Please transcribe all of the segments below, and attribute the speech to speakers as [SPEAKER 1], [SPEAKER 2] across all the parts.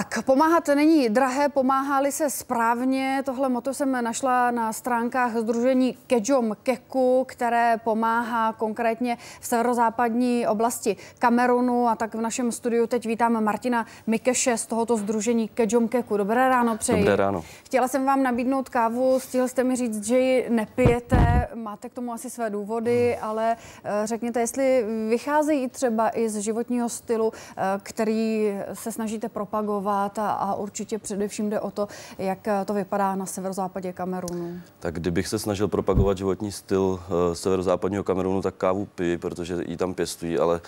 [SPEAKER 1] Tak pomáhat není drahé, pomáhali se správně. Tohle moto jsem našla na stránkách Združení Kejom Keku, které pomáhá konkrétně v severozápadní oblasti Kamerunu. A tak v našem studiu teď vítám Martina Mikeše z tohoto Združení Kejom Keku. Dobré ráno přeji. Dobré ráno. Chtěla jsem vám nabídnout kávu, stihl jste mi říct, že ji nepijete. Máte k tomu asi své důvody, ale eh, řekněte, jestli vycházejí třeba i z životního stylu, eh, který se snažíte propagovat sledovat a, a určitě především jde o to, jak eh, to vypadá na severozápadě Kamerunu.
[SPEAKER 2] Tak kdybych se snažil propagovat životní styl eh, severozápadního Kamerunu, tak kávu piju, protože ji tam pěstují, ale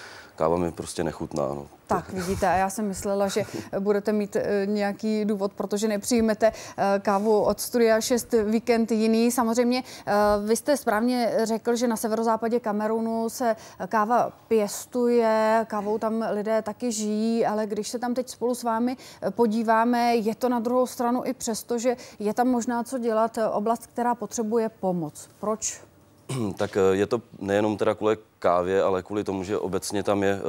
[SPEAKER 2] káva mi prostě nechutná. No.
[SPEAKER 1] Tak vidíte, já jsem myslela, že budete mít eh, nějaký důvod, protože nepřijmete eh, kávu od Studia 6 víkend jiný. Samozřejmě eh, vy jste správně řekl, že na severozápadě Kamerunu se káva pěstuje, kávou tam lidé taky žijí, ale když se tam teď spolu s vámi podíváme, je to na druhou stranu i přesto, že je tam možná co dělat oblast, která potřebuje pomoc. Proč
[SPEAKER 2] tak eh, je to nejenom teda kvůli kávě, ale kvůli tomu, že obecně tam je eh,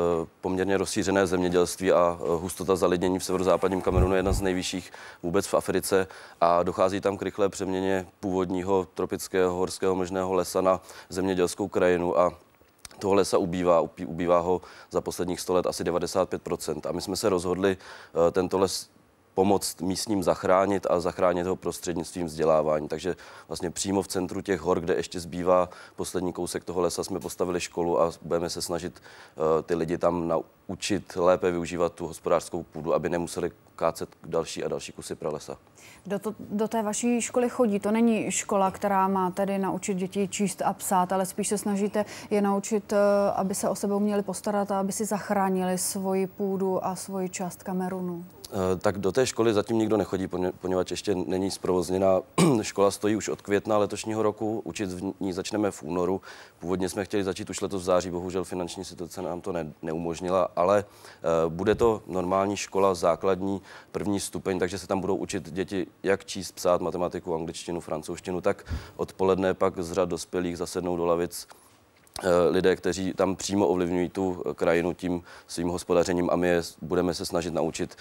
[SPEAKER 2] poměrně rozšířené zemědělství a eh, hustota zalidnění v severozápadním Kamerunu je jedna z nejvyšších vůbec v Africe a dochází tam k rychlé přeměně původního tropického horského možného lesa na zemědělskou krajinu a toho lesa ubývá, ubývá ho za posledních 100 let asi 95%. A my jsme se rozhodli tento les pomoct místním zachránit a zachránit ho prostřednictvím vzdělávání. Takže vlastně přímo v centru těch hor, kde ještě zbývá poslední kousek toho lesa, jsme postavili školu a budeme se snažit uh, ty lidi tam naučit lépe využívat tu hospodářskou půdu, aby nemuseli kácet další a další kusy pralesa.
[SPEAKER 1] Do, to, do té vaší školy chodí. To není škola, která má tedy naučit děti číst a psát, ale spíš se snažíte je naučit, eh, aby se o sebe uměli postarat a aby si zachránili svoji půdu a svoji část Kamerunu.
[SPEAKER 2] Eh, tak do té školy zatím nikdo nechodí, poněvadž ještě není zprovozněna. Škola stojí už od května letošního roku, učit v ní začneme v únoru. Původně jsme chtěli začít už letos v září, bohužel finanční situace nám to ne, neumožnila, ale eh, bude to normální škola, základní, první stupeň, takže se tam budou učit děti, jak číst, psát matematiku, angličtinu, francouzštinu, tak odpoledne pak z řad dospělých zasednou do lavic Eh, lidé, kteří tam přímo ovlivňují tu eh, krajinu tím svým hospodařením a my je budeme se snažit naučit,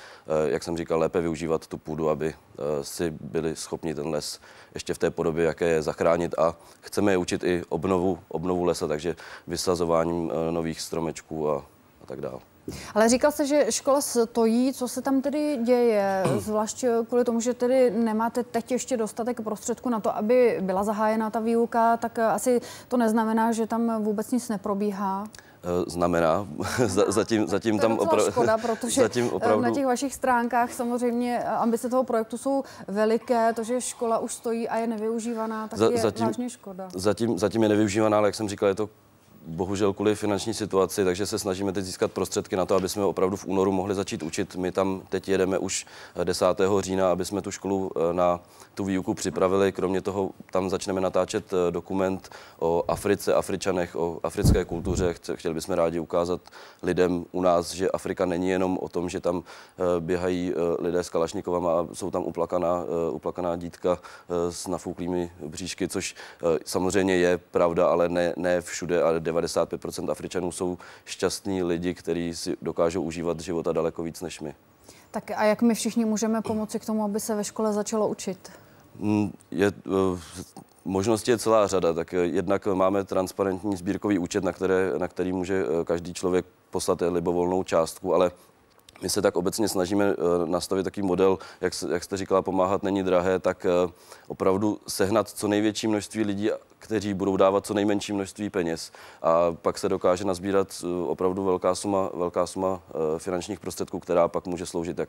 [SPEAKER 2] eh, jak jsem říkal, lépe využívat tu půdu, aby si byli schopni ten les ještě v té podobě, jaké je, zachránit a chceme je učit i obnovu, obnovu lesa, takže vysazováním nových stromečků a, a tak dále.
[SPEAKER 1] Ale říkal jste, že škola stojí. Co se tam tedy děje? Zvlášť eh, kvůli tomu, že tedy nemáte teď ještě dostatek prostředků na to, aby byla zahájena ta výuka, tak eh, asi to neznamená, že tam vůbec nic neprobíhá
[SPEAKER 2] eh, znamená. zatím, zatím to tam opravdu. Škoda, protože zatím opravdu... na těch
[SPEAKER 1] vašich stránkách samozřejmě ambice toho projektu jsou veliké, to, že škola už stojí a je nevyužívaná, tak Za, je zatím, vážně škoda.
[SPEAKER 2] Zatím, zatím je nevyužívaná, ale jak jsem říkal, je to bohužel kvůli finanční situaci, takže se snažíme teď získat prostředky na to, aby jsme opravdu v únoru mohli začít učit. My tam teď jedeme už 10. Eh, října, aby jsme tu školu eh, na tu výuku připravili. Kromě toho tam začneme natáčet eh, dokument o Africe, Afričanech, o africké kultuře. Chtěli bychom rádi ukázat lidem u nás, že Afrika není jenom o tom, že tam běhají lidé s kalašnikovama a jsou tam uplakaná, uplakaná dítka s nafouklými bříšky, což samozřejmě je pravda, ale ne, ne všude ale 95% Afričanů jsou šťastní lidi, kteří si dokážou užívat života daleko víc než my.
[SPEAKER 1] Tak a jak my všichni můžeme pomoci k tomu, aby se ve škole začalo učit?
[SPEAKER 2] Mm, je, eh, možností je celá řada. Tak eh, jednak máme transparentní sbírkový účet, na, které, na který může eh, každý člověk poslat libovolnou částku, ale my se tak obecně snažíme eh, nastavit takový model, jak, jak jste říkala, pomáhat není drahé, tak eh, opravdu sehnat co největší množství lidí, kteří budou dávat co nejmenší množství peněz. A pak se dokáže nazbírat eh, opravdu velká suma, velká suma finančních prostředků, která pak může sloužit jak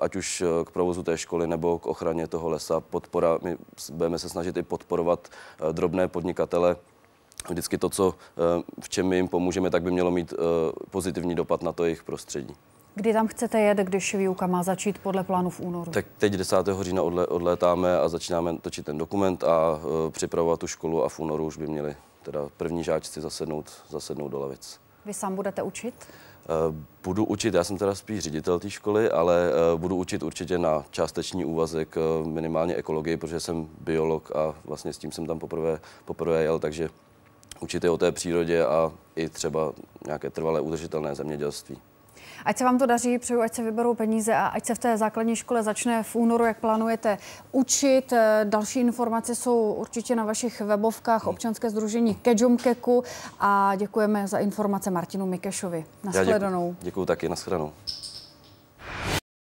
[SPEAKER 2] ať už k provozu té školy nebo k ochraně toho lesa. Podpora, my budeme se snažit i podporovat drobné podnikatele, vždycky to, co, v čem my jim pomůžeme, tak by mělo mít pozitivní dopad na to jejich prostředí.
[SPEAKER 1] Kdy tam chcete jet, když výuka má začít podle plánu v únoru?
[SPEAKER 2] Tak teď 10. října odle, odlétáme a začínáme točit ten dokument a e, připravovat tu školu a v únoru už by měli teda první žáčci zasednout, zasednout do lavic.
[SPEAKER 1] Vy sám budete učit?
[SPEAKER 2] E, budu učit, já jsem teda spíš ředitel té školy, ale e, budu učit určitě na částeční úvazek e, minimálně ekologii, protože jsem biolog a vlastně s tím jsem tam poprvé, poprvé jel, takže učit je o té přírodě a i třeba nějaké trvalé udržitelné zemědělství.
[SPEAKER 1] Ať se vám to daří, přeju, ať se vyberou peníze a ať se v té základní škole začne v únoru, jak plánujete učit. Eh, další informace jsou určitě na vašich webovkách občanské združení Kejumkeku a děkujeme za informace Martinu Mikešovi. Naschledanou.
[SPEAKER 2] Děkuji taky, naschledanou.